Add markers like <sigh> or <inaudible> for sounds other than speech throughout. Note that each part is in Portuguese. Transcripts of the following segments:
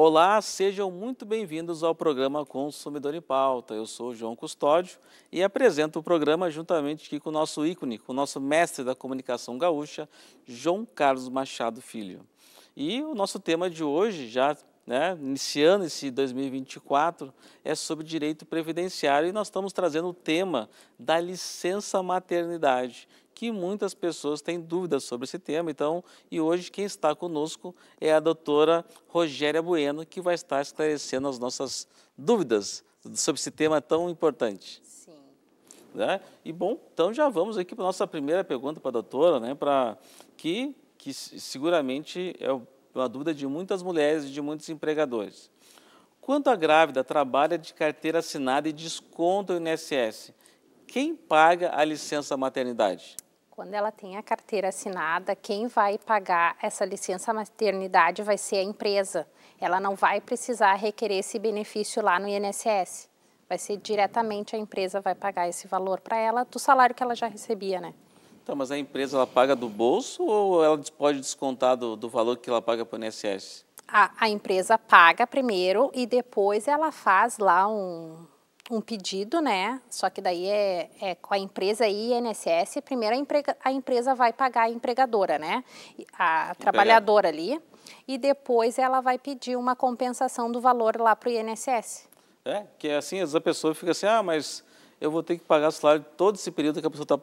Olá, sejam muito bem-vindos ao programa Consumidor em Pauta. Eu sou João Custódio e apresento o programa juntamente aqui com o nosso ícone, com o nosso mestre da comunicação gaúcha, João Carlos Machado Filho. E o nosso tema de hoje, já né, iniciando esse 2024, é sobre direito previdenciário e nós estamos trazendo o tema da licença maternidade, que muitas pessoas têm dúvidas sobre esse tema. Então, e hoje quem está conosco é a doutora Rogéria Bueno, que vai estar esclarecendo as nossas dúvidas sobre esse tema tão importante. Sim. Né? E bom, então já vamos aqui para a nossa primeira pergunta para a doutora, né, para que, que seguramente é uma dúvida de muitas mulheres e de muitos empregadores. Quanto a grávida trabalha de carteira assinada e desconta o INSS, quem paga a licença maternidade? Quando ela tem a carteira assinada, quem vai pagar essa licença maternidade vai ser a empresa. Ela não vai precisar requerer esse benefício lá no INSS. Vai ser diretamente a empresa vai pagar esse valor para ela do salário que ela já recebia, né? Então, mas a empresa ela paga do bolso ou ela pode descontar do, do valor que ela paga para o INSS? A, a empresa paga primeiro e depois ela faz lá um, um pedido, né? Só que daí é, é com a empresa e INSS. Primeiro a, emprega, a, empresa vai pagar a empregadora, né? A trabalhadora ali. E depois ela vai pedir uma compensação do valor lá para o INSS. É, que é assim, às vezes a pessoa fica assim, ah, mas eu vou ter que pagar o salário todo esse período que a pessoa está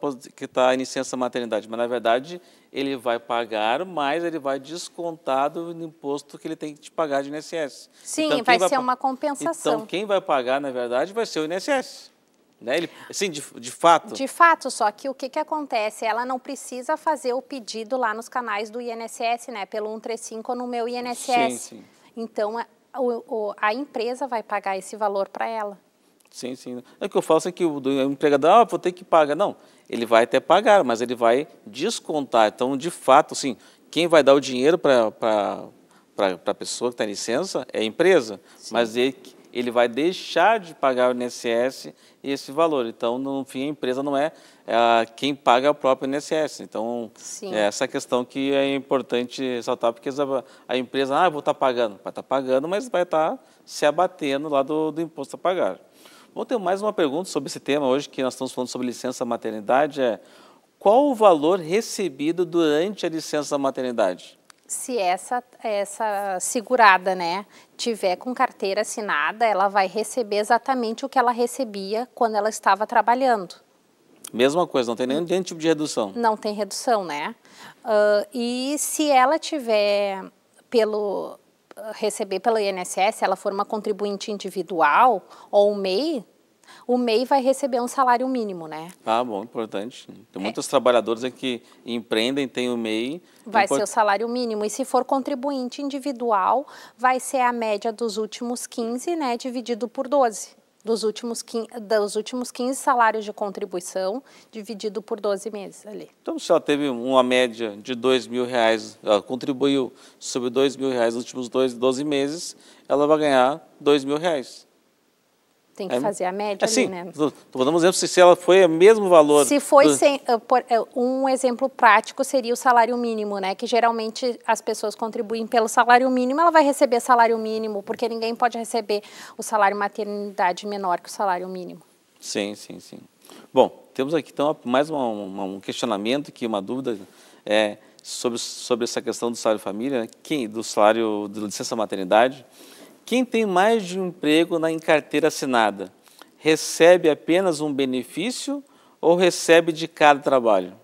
tá em licença tá maternidade. Mas, na verdade, ele vai pagar, mas ele vai descontar do imposto que ele tem que pagar de INSS. Sim, então, vai, vai ser uma compensação. Então, quem vai pagar, na verdade, vai ser o INSS. Né? Ele, assim, de, de, fato? De fato, só que o que, que acontece? Ela não precisa fazer o pedido lá nos canais do INSS, né? Pelo 135 no meu INSS. Sim, sim. Então, a, o, a empresa vai pagar esse valor para ela. Sim, sim. É o que eu faço é assim, que o empregador, ah, vou ter que pagar. Não, ele vai até pagar, mas ele vai descontar. Então, de fato, assim, quem vai dar o dinheiro para a pessoa que está em licença é a empresa, sim. mas ele, ele vai deixar de pagar o INSS esse valor. Então, no fim, a empresa não é, é quem paga é o próprio INSS. Então, é essa questão que é importante ressaltar, porque a empresa, ah, vou estar tá pagando. Vai estar tá pagando, mas vai estar tá se abatendo lá do, do imposto a pagar. Bom, ter mais uma pergunta sobre esse tema hoje que nós estamos falando sobre licença maternidade. É qual o valor recebido durante a licença maternidade? Se essa, essa segurada né, tiver com carteira assinada, ela vai receber exatamente o que ela recebia quando ela estava trabalhando. Mesma coisa, não tem nenhum, nenhum tipo de redução. Não tem redução, né? Uh, e se ela tiver pelo receber pelo INSS, ela for uma contribuinte individual ou um MEI, o MEI vai receber um salário mínimo, né? Ah, bom, importante. Tem é. muitos trabalhadores é que empreendem, têm o MEI. Vai import... ser o salário mínimo. E se for contribuinte individual, vai ser a média dos últimos 15, né, dividido por 12 dos últimos, dos últimos 15 salários de contribuição dividido por 12 meses ali. Então, se ela teve uma média de dois mil reais, ela contribuiu sobre dois mil reais nos últimos dois, 12 meses, ela vai ganhar dois mil reais. Tem que é, fazer a média assim, ali, né? Estou dando um exemplo se ela foi o mesmo valor. Se foi do... sem, eh, eh, um exemplo prático seria o salário mínimo, né? Que geralmente as pessoas contribuem pelo salário mínimo, ela vai receber salário mínimo, porque ninguém pode receber o salário maternidade menor que o salário mínimo. Sim, sim, sim. Bom, temos aqui então mais uma, uma, um questionamento que uma dúvida é, sobre, sobre essa questão do salário família, né? quem do salário de licença maternidade. Quem tem mais de um emprego na, carteira assinada, recebe apenas um benefício ou recebe de cada trabalho?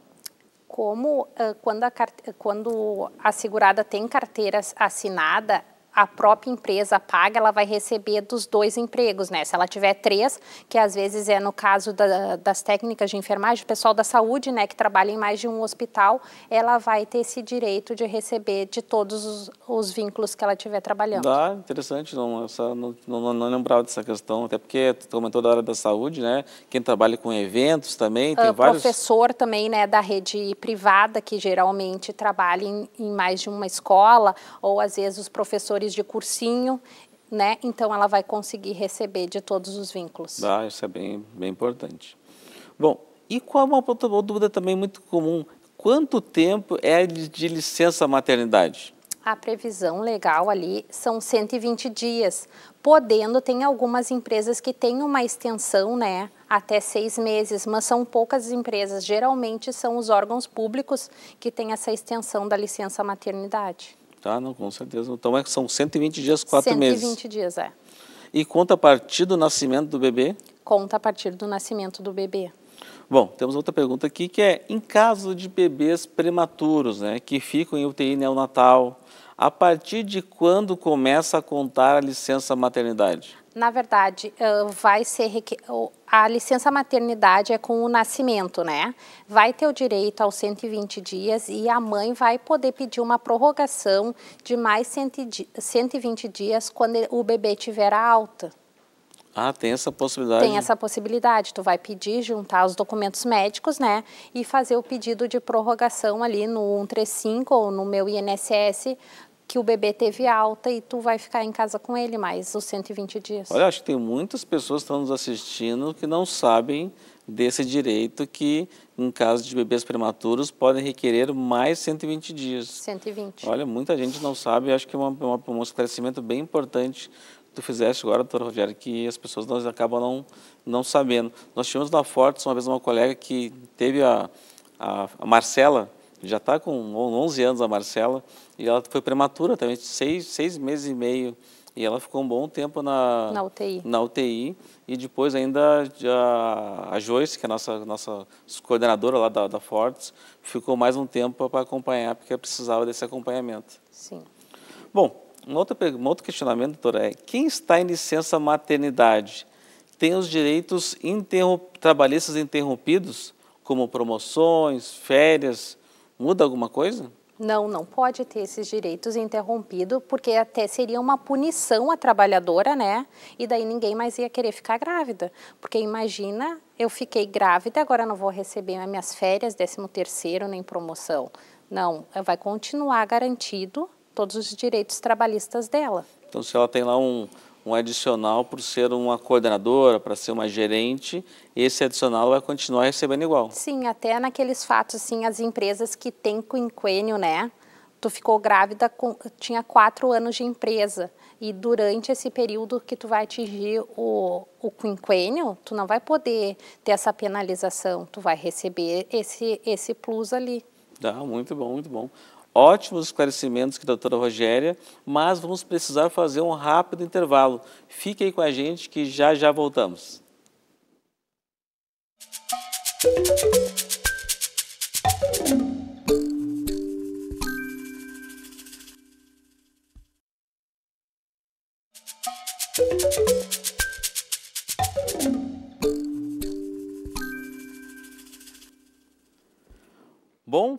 Como quando a, quando a segurada tem carteira assinada, a própria empresa paga, ela vai receber dos dois empregos, né? Se ela tiver três, que às vezes é no caso da, das técnicas de enfermagem, o pessoal da saúde, né, que trabalha em mais de um hospital, ela vai ter esse direito de receber de todos os, os vínculos que ela tiver trabalhando. Ah, interessante, não, não, não, não, lembrava dessa questão, até porque como comentou da área da saúde, né? Quem trabalha com eventos também, tem uh, vários... Professor também, né, da rede privada, que geralmente trabalha em, em mais de uma escola, ou às vezes os professores professores de cursinho, né? Então ela vai conseguir receber de todos os vínculos. Ah, isso é bem, bem importante. Bom, e qual é uma, uma dúvida também muito comum? Quanto tempo é de, de licença maternidade? A previsão legal ali são 120 dias, podendo, tem algumas empresas que têm uma extensão, né, até seis meses, mas são poucas empresas. Geralmente são os órgãos públicos que têm essa extensão da licença maternidade. Tá, não, com certeza. Então é, são 120 dias, 4 meses. 120 dias, é. E conta a partir do nascimento do bebê? Conta a partir do nascimento do bebê. Bom, temos outra pergunta aqui que é, em caso de bebês prematuros, né, que ficam em UTI neonatal, a partir de quando começa a contar a licença maternidade? Na verdade, vai ser a licença maternidade é com o nascimento, né? Vai ter o direito aos 120 dias e a mãe vai poder pedir uma prorrogação de mais 120 dias quando o bebê tiver alta. Ah, tem essa possibilidade? Tem né? essa possibilidade. Tu vai pedir, juntar os documentos médicos, né? E fazer o pedido de prorrogação ali no 135 ou no meu INSS que o bebê teve alta e tu vai ficar em casa com ele mais os 120 dias. Olha, acho que tem muitas pessoas que estão nos assistindo que não sabem desse direito que, em caso de bebês prematuros, podem requerer mais 120 dias. 120. Olha, muita gente não sabe, acho que é uma, um esclarecimento bem importante tu fizeste agora, doutor Rogério, que as pessoas nós acabam não, não sabendo. Nós tivemos na Fortes uma vez uma colega que teve a, a, a Marcela, já está com 11 anos a Marcela, e ela foi prematura também, seis, seis meses e meio. E ela ficou um bom tempo na, na, UTI. na UTI. E depois ainda a, a Joyce, que é a nossa, nossa coordenadora lá da, da Fortes, ficou mais um tempo para acompanhar, porque precisava desse acompanhamento. Sim. Bom, um outro, um outro questionamento, doutora, é quem está em licença maternidade tem os direitos trabalhistas interrompidos, como promoções, férias, muda alguma coisa? Não, não pode ter esses direitos interrompidos, porque até seria uma punição à trabalhadora, né? E daí ninguém mais ia querer ficar grávida. Porque imagina, eu fiquei grávida, agora não vou receber minhas férias, décimo terceiro, nem promoção. Não, vai continuar garantido todos os direitos trabalhistas dela. Então, se ela tem lá um, um adicional por ser uma coordenadora, para ser uma gerente, esse adicional vai continuar recebendo igual. Sim, até naqueles fatos, assim, as empresas que têm quinquênio, né? Tu ficou grávida, com, tinha quatro anos de empresa. E durante esse período que tu vai atingir o, o quinquênio, tu não vai poder ter essa penalização, tu vai receber esse, esse plus ali. ah, muito bom, muito bom. Ótimos esclarecimentos que a doutora Rogéria, mas vamos precisar fazer um rápido intervalo. Fique aí com a gente que já já voltamos. Música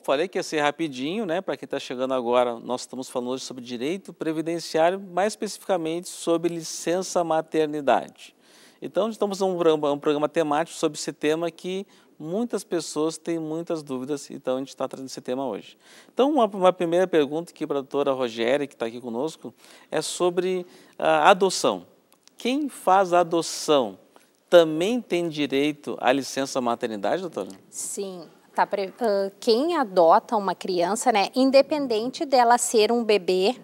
falei que ia ser rapidinho, né? Para quem está chegando agora, nós estamos falando hoje sobre direito previdenciário, mais especificamente sobre licença maternidade. Então, estamos num programa, um programa temático sobre esse tema que muitas pessoas têm muitas dúvidas, então a gente está trazendo esse tema hoje. Então, uma, uma primeira pergunta aqui para a doutora Rogéria, que está aqui conosco, é sobre a ah, adoção. Quem faz a adoção também tem direito à licença maternidade, doutora? Sim. Tá, uh, quem adota uma criança, né, independente dela ser um bebê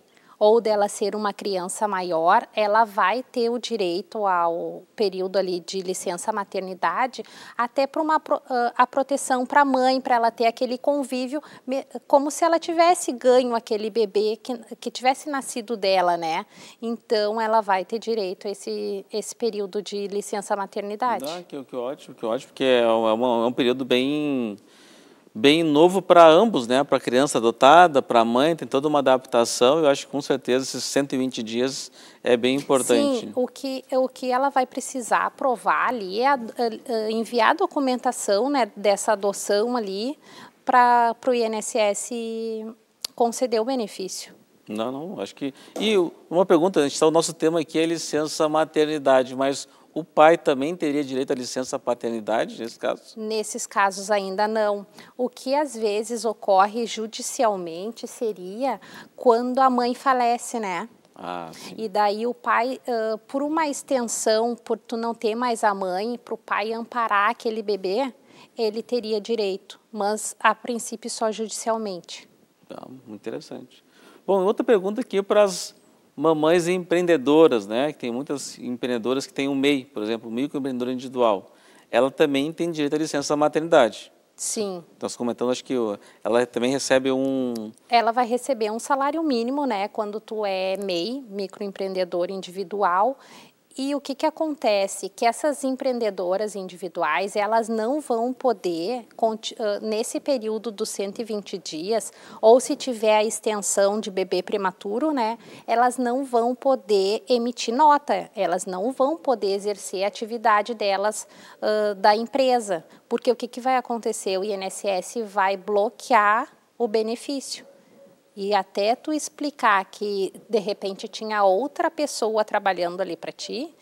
ou dela ser uma criança maior, ela vai ter o direito ao período ali de licença maternidade, até para uma a proteção para a mãe, para ela ter aquele convívio, como se ela tivesse ganho aquele bebê que, que tivesse nascido dela, né? Então ela vai ter direito a esse, esse período de licença maternidade. Ah, que, que ótimo, que ótimo, porque é, uma, é um período bem bem novo para ambos, né? Para a criança adotada, para a mãe, tem toda uma adaptação. Eu acho que com certeza esses 120 dias é bem importante. Sim, o que o que ela vai precisar aprovar ali é, é, é enviar a documentação, né, dessa adoção ali para o INSS conceder o benefício. Não, não, acho que. E uma pergunta, tá, o nosso tema aqui é licença maternidade, mas o pai também teria direito à licença paternidade nesse caso? Nesses casos ainda não. O que às vezes ocorre judicialmente seria quando a mãe falece, né? Ah, e daí o pai, uh, por uma extensão, por tu não ter mais a mãe, para o pai amparar aquele bebê, ele teria direito, mas a princípio só judicialmente. Ah, muito interessante. Bom, outra pergunta aqui é para as mamães empreendedoras, né? Que tem muitas empreendedoras que têm um MEI, por exemplo, microempreendedor individual. Ela também tem direito à licença maternidade. Sim. Nós tá comentando, acho que ela também recebe um... Ela vai receber um salário mínimo, né? Quando tu é MEI, microempreendedor individual, e o que, que acontece? Que essas empreendedoras individuais, elas não vão poder, nesse período dos 120 dias, ou se tiver a extensão de bebê prematuro, né, elas não vão poder emitir nota, elas não vão poder exercer a atividade delas uh, da empresa. Porque o que, que vai acontecer? O INSS vai bloquear o benefício. E até tu explicar que de repente tinha outra pessoa trabalhando ali para ti,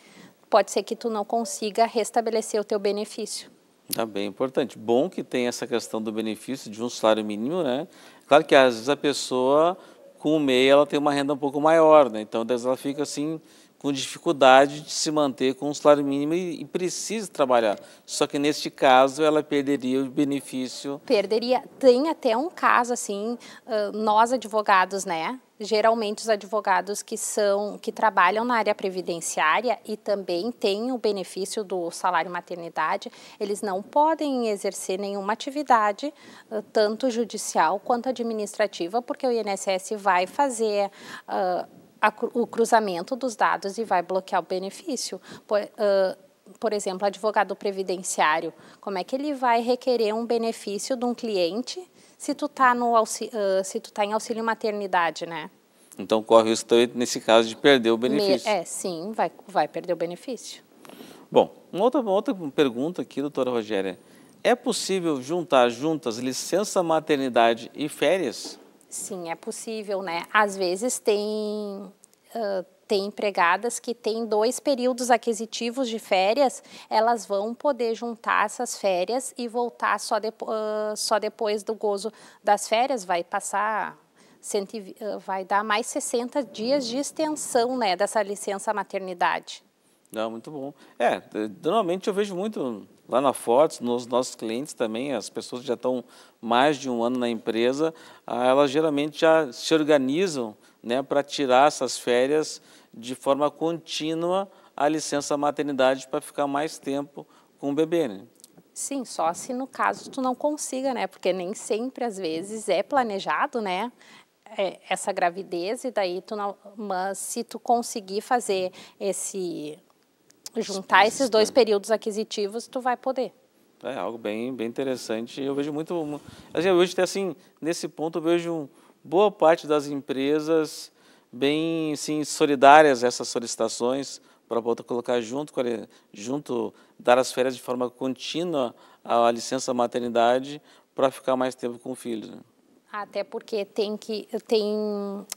pode ser que tu não consiga restabelecer o teu benefício. Tá bem, importante. Bom que tem essa questão do benefício de um salário mínimo, né? Claro que às vezes a pessoa com o MEI ela tem uma renda um pouco maior, né? Então, às vezes ela fica assim com dificuldade de se manter com o salário mínimo e, e, precisa trabalhar. Só que neste caso ela perderia o benefício. Perderia. Tem até um caso assim, ah, nós advogados, né? Geralmente os advogados que são que trabalham na área previdenciária e também têm o benefício do salário maternidade, eles não podem exercer nenhuma atividade ah, tanto judicial quanto administrativa, porque o INSS vai fazer uh, a, o cruzamento dos dados e vai bloquear o benefício. Por, uh, por exemplo, advogado previdenciário, como é que ele vai requerer um benefício de um cliente se tu está no uh, se tu tá em auxílio maternidade, né? Então corre o risco então, nesse caso de perder o benefício. É, sim, vai, vai perder o benefício. Bom, uma outra, uma outra pergunta aqui, doutora Rogéria. É possível juntar juntas licença maternidade e férias? Sim, é possível, né? Às vezes tem. Uh, tem empregadas que têm dois períodos aquisitivos de férias, elas vão poder juntar essas férias e voltar só, de, uh, só depois do gozo das férias, vai passar. Cento, uh, vai dar mais 60 dias de extensão né, dessa licença maternidade. Não, muito bom. É, normalmente eu vejo muito Lá na Fortes, nos nossos clientes também, as pessoas que já estão mais de um ano na empresa, ah, elas geralmente já se organizam né, para tirar essas férias de forma contínua a licença maternidade para ficar mais tempo com o bebê. Né? Sim, só se no caso tu não consiga, né? Porque nem sempre, às vezes, é planejado, né? É, essa gravidez e daí tu não, mas se tu conseguir fazer esse juntar esses dois períodos aquisitivos, tu vai poder. É algo bem, bem interessante. Eu vejo muito. Assim, eu vejo até assim, nesse ponto, eu vejo boa parte das empresas bem assim, solidárias a essas solicitações para poder colocar junto, junto, dar as férias de forma contínua à licença maternidade para ficar mais tempo com o filho. Né? Até porque tem que tem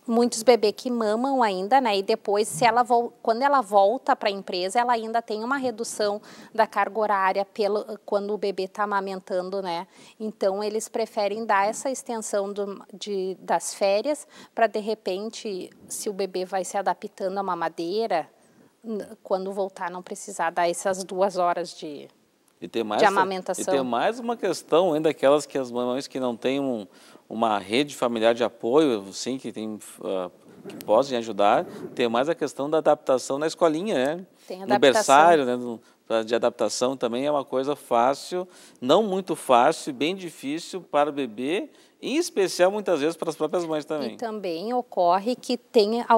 muitos bebês que mamam ainda, né? E depois, se ela quando ela volta para a empresa, ela ainda tem uma redução da carga horária pelo quando o bebê está amamentando, né? Então eles preferem dar essa extensão do, de, das férias para de repente, se o bebê vai se adaptando à mamadeira, quando voltar não precisar dar essas duas horas de e tem mais, de amamentação. E tem mais uma questão ainda aquelas que as mamães que não têm um, uma rede familiar de apoio, sim, que tem uh, que podem ajudar. Tem mais a questão da adaptação na escolinha, né? Tem adaptação. No berçário, né? de adaptação também é uma coisa fácil, não muito fácil, bem difícil para o bebê, em especial muitas vezes para as próprias mães também. E também ocorre que tem uh,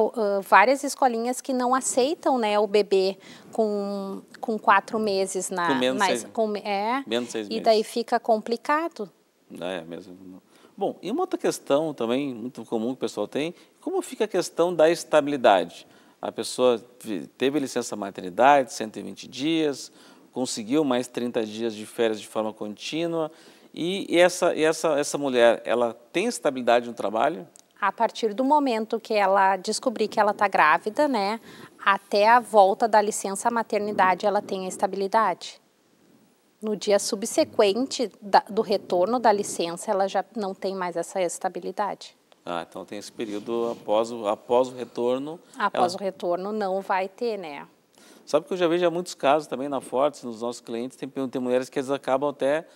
várias escolinhas que não aceitam né, o bebê com, com quatro meses na. Com menos seis, com, é, menos seis meses. E daí fica complicado. É, mesmo. Bom, e uma outra questão também muito comum que o pessoal tem, como fica a questão da estabilidade? A pessoa teve licença maternidade, 120 dias, conseguiu mais 30 dias de férias de forma contínua, e essa, essa, essa mulher, ela tem estabilidade no trabalho? A partir do momento que ela descobrir que ela está grávida, né, até a volta da licença maternidade, ela tem a estabilidade no dia subsequente da, do retorno da licença, ela já não tem mais essa estabilidade. Ah, então tem esse período após o, após o retorno. Após ela... o retorno não vai ter, né? Sabe que eu já vejo muitos casos também na Fortes, nos nossos clientes, tem, tem mulheres que eles acabam até,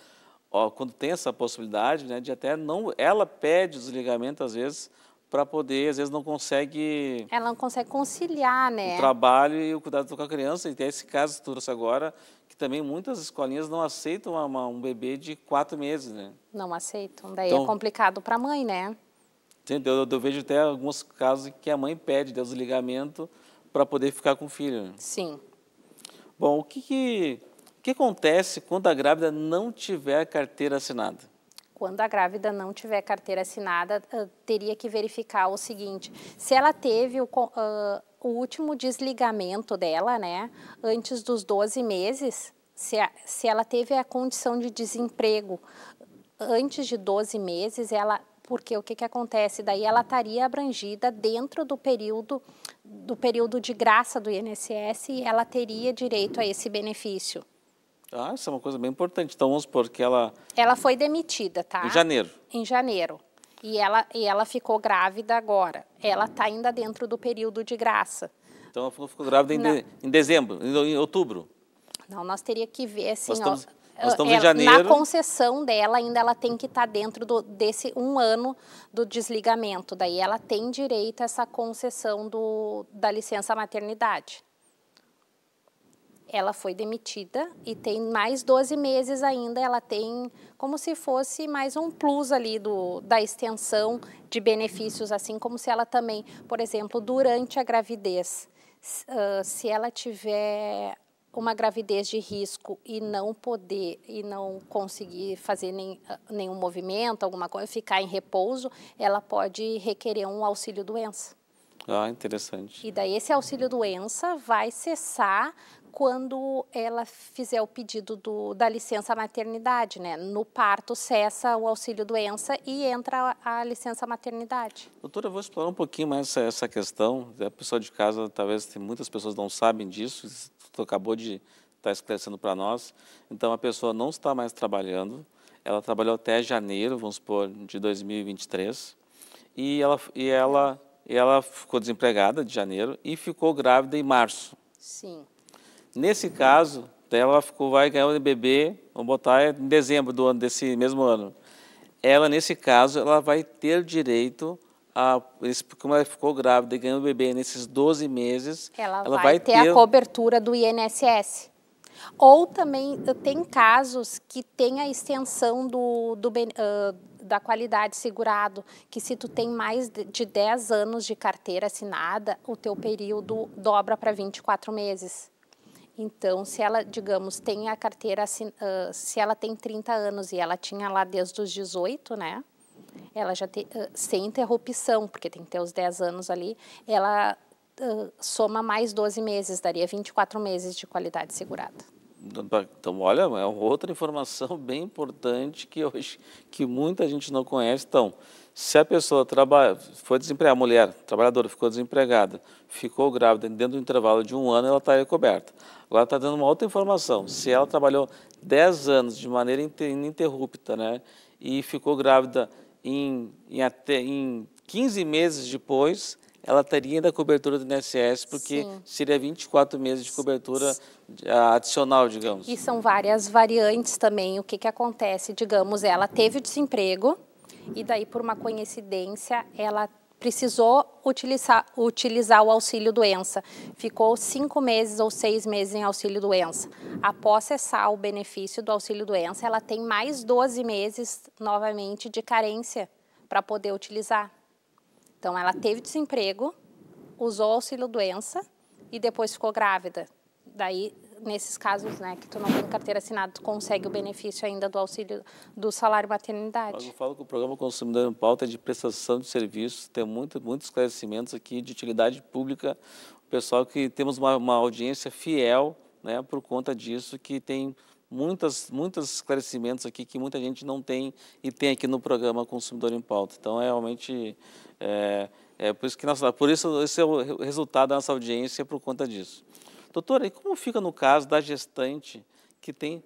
ó, quando tem essa possibilidade, né, de até não, ela pede desligamento às vezes para poder, às vezes, não consegue... Ela não consegue conciliar, né? O trabalho e o cuidado com a criança. E tem esse caso que trouxe agora, que também muitas escolinhas não aceitam uma, um bebê de quatro meses, né? Não aceitam. Daí é então, é complicado para a mãe, né? Entendeu? Eu, eu, vejo até alguns casos que a mãe pede desligamento para poder ficar com o filho. Sim. Bom, o que, que, que acontece quando a grávida não tiver carteira assinada? quando a grávida não tiver carteira assinada, teria que verificar o seguinte: se ela teve o, uh, o último desligamento dela, né, antes dos 12 meses, se, a, se ela teve a condição de desemprego antes de 12 meses, ela porque o que, que acontece daí ela estaria abrangida dentro do período do período de graça do INSS e ela teria direito a esse benefício. Ah, isso é uma coisa bem importante. Então, vamos supor que ela... Ela foi demitida, tá? Em janeiro. Em janeiro. E ela, e ela ficou grávida agora. Ela está ainda dentro do período de graça. Então, ela ficou, ficou grávida em, de, em dezembro, em, em, outubro. Não, nós teria que ver, assim, nós estamos, ó, nós estamos em janeiro. Na concessão dela, ainda ela tem que estar tá dentro do, desse um ano do desligamento. Daí ela tem direito a essa concessão do, da licença maternidade ela foi demitida e tem mais 12 meses ainda, ela tem como se fosse mais um plus ali do, da extensão de benefícios, assim como se ela também, por exemplo, durante a gravidez, se ela tiver uma gravidez de risco e não poder e não conseguir fazer nem, nenhum movimento, alguma coisa, ficar em repouso, ela pode requerer um auxílio doença. Ah, interessante. E daí esse auxílio doença vai cessar quando ela fizer o pedido do, da licença maternidade, né? No parto cessa o auxílio doença e entra a, a licença maternidade. Doutora, eu vou explorar um pouquinho mais essa, essa questão. A pessoa de casa, talvez muitas pessoas não sabem disso. isso acabou de estar tá esclarecendo para nós. Então a pessoa não está mais trabalhando. Ela trabalhou até janeiro, vamos supor, de 2023, e ela e ela e ela ficou desempregada de janeiro e ficou grávida em março. Sim. Nesse caso, ela ficou, vai ganhar o bebê, vamos botar em dezembro do ano, desse mesmo ano. Ela, nesse caso, ela vai ter direito a, como ela ficou grávida e ganhou o bebê nesses 12 meses, ela, ela vai, vai ter, ter a cobertura do INSS. Ou também eh, tem casos que tem a extensão do, do uh, da qualidade segurado, que se tu tem mais de 10 anos de carteira assinada, o teu período dobra para 24 meses. Então, se ela, digamos, tem a carteira, se ela tem 30 anos e ela tinha lá desde os 18, né? Ela já tem, sem interrupção, porque tem que ter os 10 anos ali, ela soma mais 12 meses, daria 24 meses de qualidade segurada. Então, então, olha, é outra informação <laughs> bem importante que hoje que muita gente não conhece. Então, se a pessoa trabalha, foi desempregada, a mulher trabalhadora ficou desempregada, ficou grávida dentro do intervalo de um ano, ela está recoberta. Agora está dando uma outra informação. Se ela trabalhou 10 anos de maneira ininterrupta, né, e ficou grávida em, em até em 15 meses depois, ela teria ainda cobertura do INSS, porque Sim. seria 24 meses de cobertura eh, adicional, digamos. E são várias variantes também. O que, que acontece? Digamos, ela teve o desemprego e daí, por uma coincidência, ela precisou utilizar, utilizar o auxílio doença. Ficou cinco meses ou seis meses em auxílio doença. Após cessar o benefício do auxílio doença, ela tem mais 12 meses novamente de carência para poder utilizar. Então, ela teve desemprego, usou auxílio-doença e depois ficou grávida. Daí, nesses casos, né, que tu não tem carteira assinada, tu consegue o benefício ainda do auxílio do salário maternidade. Eu falo que o programa Consumidor em Pauta é de prestação de serviços, tem muito, muitos esclarecimentos aqui de utilidade pública. O pessoal que temos uma, uma audiência fiel, né, por conta disso, que tem muitas, muitos esclarecimentos aqui que muita gente não tem e tem aqui no programa Consumidor em Pauta. Então, é realmente, é, é por isso que nossa, por isso esse é o resultado da nossa audiência por conta disso. Doutora, e como fica no caso da gestante que tem,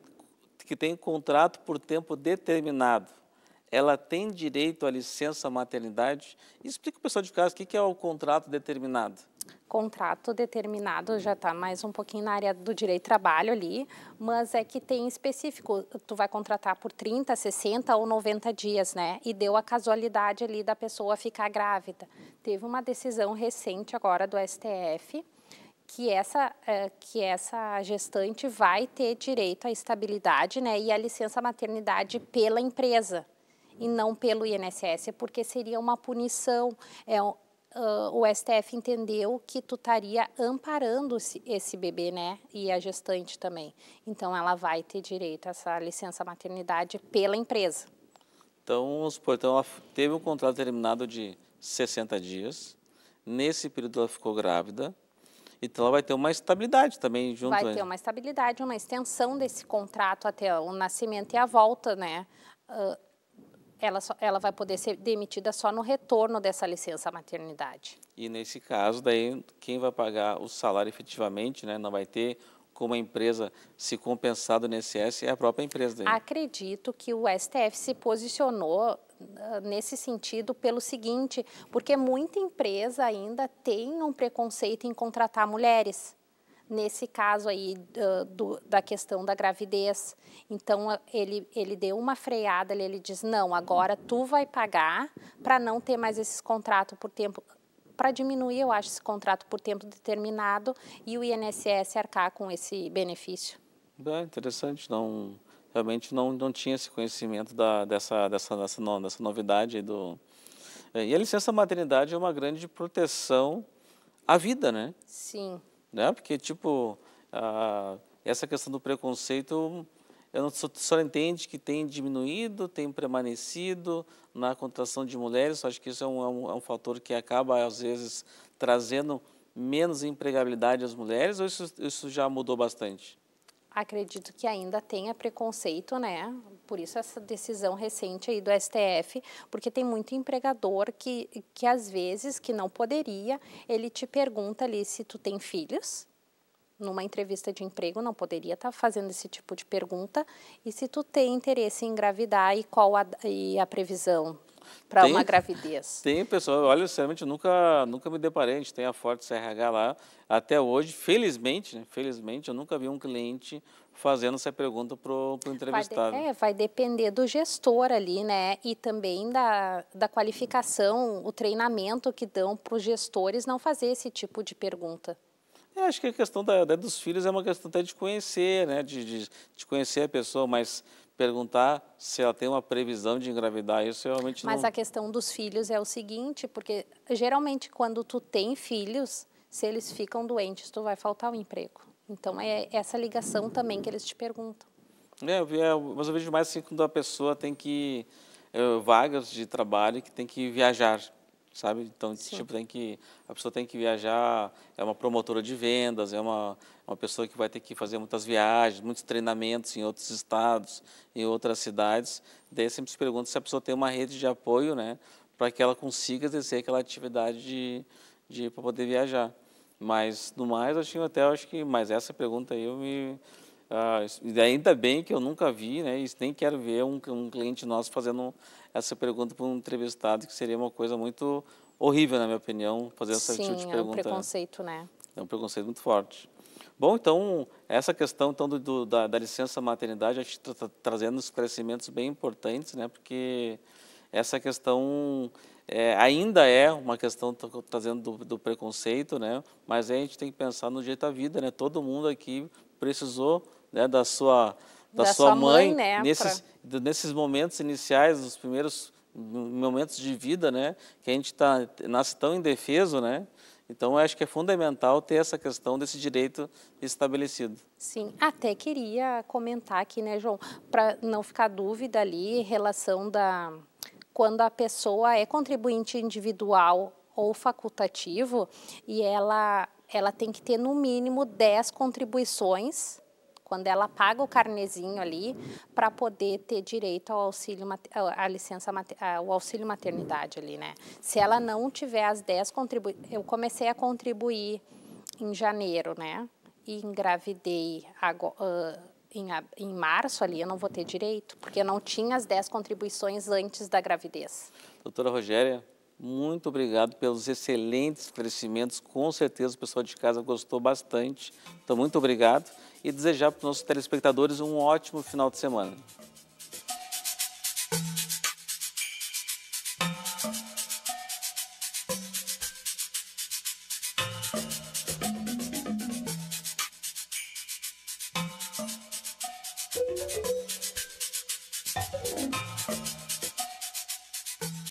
que tem contrato por tempo determinado? ela tem direito à licença maternidade. Explica para o pessoal de casa o que é o contrato determinado. Contrato determinado já está mais um pouquinho na área do direito do trabalho ali, mas é que tem específico, tu vai contratar por 30, 60 ou 90 dias, né? E deu a casualidade ali da pessoa ficar grávida. Teve uma decisão recente agora do STF, que essa, eh, que essa gestante vai ter direito à estabilidade né, e à licença maternidade pela empresa e não pelo INSS, porque seria uma punição. É, uh, o STF entendeu que tu estaria amparando esse bebê, né? E a gestante também. Então, ela vai ter direito a essa licença maternidade pela empresa. Então, supor, então, ela teve um contrato terminado de 60 dias. Nesse período, ela ficou grávida. Então ela vai ter uma estabilidade também junto. Vai né? ter uma estabilidade, uma extensão desse contrato até o nascimento e a volta, né? Uh, ela, só, ela vai poder ser demitida só no retorno dessa licença maternidade. E nesse caso, daí quem vai pagar o salário efetivamente, né, não vai ter como a empresa se compensar do INSS é a própria empresa. Daí. Acredito que o STF se posicionou ah, nesse sentido pelo seguinte, porque muita empresa ainda tem um preconceito em contratar mulheres nesse caso aí do, do, da questão da gravidez. Então ele ele deu uma freada, ele, ele diz não, agora tu vai pagar para não ter mais esses contratos por tempo para diminuir, eu acho, esse contrato por tempo determinado e o INSS arcar com esse benefício. É interessante, não realmente não, não tinha esse conhecimento da, dessa, dessa, dessa, dessa novidade do... É, e a licença maternidade é uma grande proteção à vida, né? Sim né? Porque, tipo, ah, essa questão do preconceito, eu não, só, só entende que tem diminuído, tem permanecido na contratação de mulheres, acho que isso é um, é um, é um fator que acaba, às vezes, trazendo menos empregabilidade às mulheres, ou isso, isso já mudou bastante? acredito que ainda tenha preconceito, né? Por isso essa decisão recente aí do STF, porque tem muito empregador que, que às vezes, que não poderia, ele te pergunta ali se tu tem filhos, numa entrevista de emprego, não poderia estar tá fazendo esse tipo de pergunta, e se tu tem interesse em engravidar e qual a, e a previsão para uma gravidez. Tem pessoal, olha, sinceramente, nunca, nunca me deparei, a gente tem a Forte CRH lá até hoje, felizmente, né, felizmente, eu nunca vi um cliente fazendo essa pergunta para o entrevistado. Vai de, é, vai depender do gestor ali, né? E também da, da qualificação, o treinamento que dão para os gestores não fazer esse tipo de pergunta. eu é, acho que a questão da, da, dos filhos é uma questão até de conhecer, né? De, de, de conhecer a pessoa, mas perguntar se ela tem uma previsão de engravidar, isso realmente não... Mas a questão dos filhos é o seguinte, porque geralmente quando tu tem filhos, se eles ficam doentes, tu vai faltar o emprego. Então é essa ligação também que eles te perguntam. É, é mas eu vejo mais assim quando a pessoa tem que... É, vagas de trabalho que tem que viajar, sabe? Então, Sim. tipo, tem que... A pessoa tem que viajar, é uma promotora de vendas, é uma uma pessoa que vai ter que fazer muitas viagens, muitos treinamentos em outros estados, em outras cidades. Daí sempre se pergunta se a pessoa tem uma rede de apoio, né, para que ela consiga exercer aquela atividade de, de para poder viajar. Mas no mais, eu tinha até acho que mais essa pergunta aí eu me ah, ainda bem que eu nunca vi, né? Isso nem quero ver um, um cliente nosso fazendo essa pergunta para um entrevistado, que seria uma coisa muito horrível, na minha opinião, fazer essa tipo Sim, tipo de pergunta. Sim, é um preconceito, né? É um preconceito muito forte. Bom, então, essa questão então, do, do, da, da, licença maternidade, a gente está tá trazendo esclarecimentos bem importantes, né? porque essa questão é, ainda é uma questão, estou tá trazendo do, do, preconceito, né? mas aí a gente tem que pensar no jeito da vida. Né? Todo mundo aqui precisou né, da sua, da, da sua, mãe, mãe né? nesses, nesses momentos iniciais, nos primeiros momentos de vida, né? que a gente tá, nasce tão indefeso, né? Então, eu acho que é fundamental ter essa questão desse direito estabelecido. Sim, até queria comentar aqui, né, João, para não ficar dúvida ali em relação da quando a pessoa é contribuinte individual ou facultativo e ela ela tem que ter no mínimo 10 contribuições quando ela paga o carnezinho ali para poder ter direito ao auxílio, a licença, o auxílio maternidade ali, né? Se ela não tiver as 10 contribui eu comecei a contribuir em janeiro, né? E engravidei agora, em, em março ali, eu não vou ter direito, porque eu não tinha as 10 contribuições antes da gravidez. Doutora Rogéria, muito obrigado pelos excelentes crescimentos. Com certeza o pessoal de casa gostou bastante. Então, muito obrigado e desejar para os nossos telespectadores um ótimo final de semana.